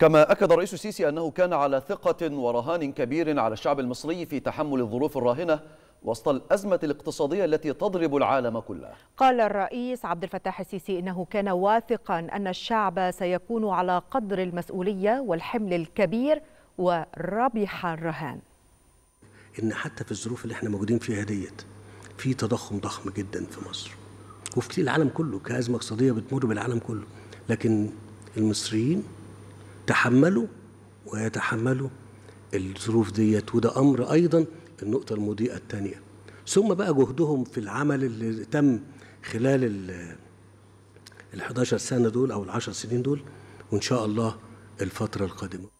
كما أكد الرئيس السيسي أنه كان على ثقة ورهان كبير على الشعب المصري في تحمل الظروف الراهنة وسط الأزمة الاقتصادية التي تضرب العالم كله قال الرئيس عبد الفتاح السيسي إنه كان واثقا أن الشعب سيكون على قدر المسؤولية والحمل الكبير وربح الرهان إن حتى في الظروف اللي احنا موجودين فيها ديت في تضخم ضخم جدا في مصر وفي العالم كله كأزمة اقتصادية بتمر بالعالم كله لكن المصريين تحملوا ويتحملوا الظروف ديت وده امر ايضا النقطه المضيئه الثانيه ثم بقى جهدهم في العمل اللي تم خلال ال 11 سنه دول او ال 10 سنين دول وان شاء الله الفتره القادمه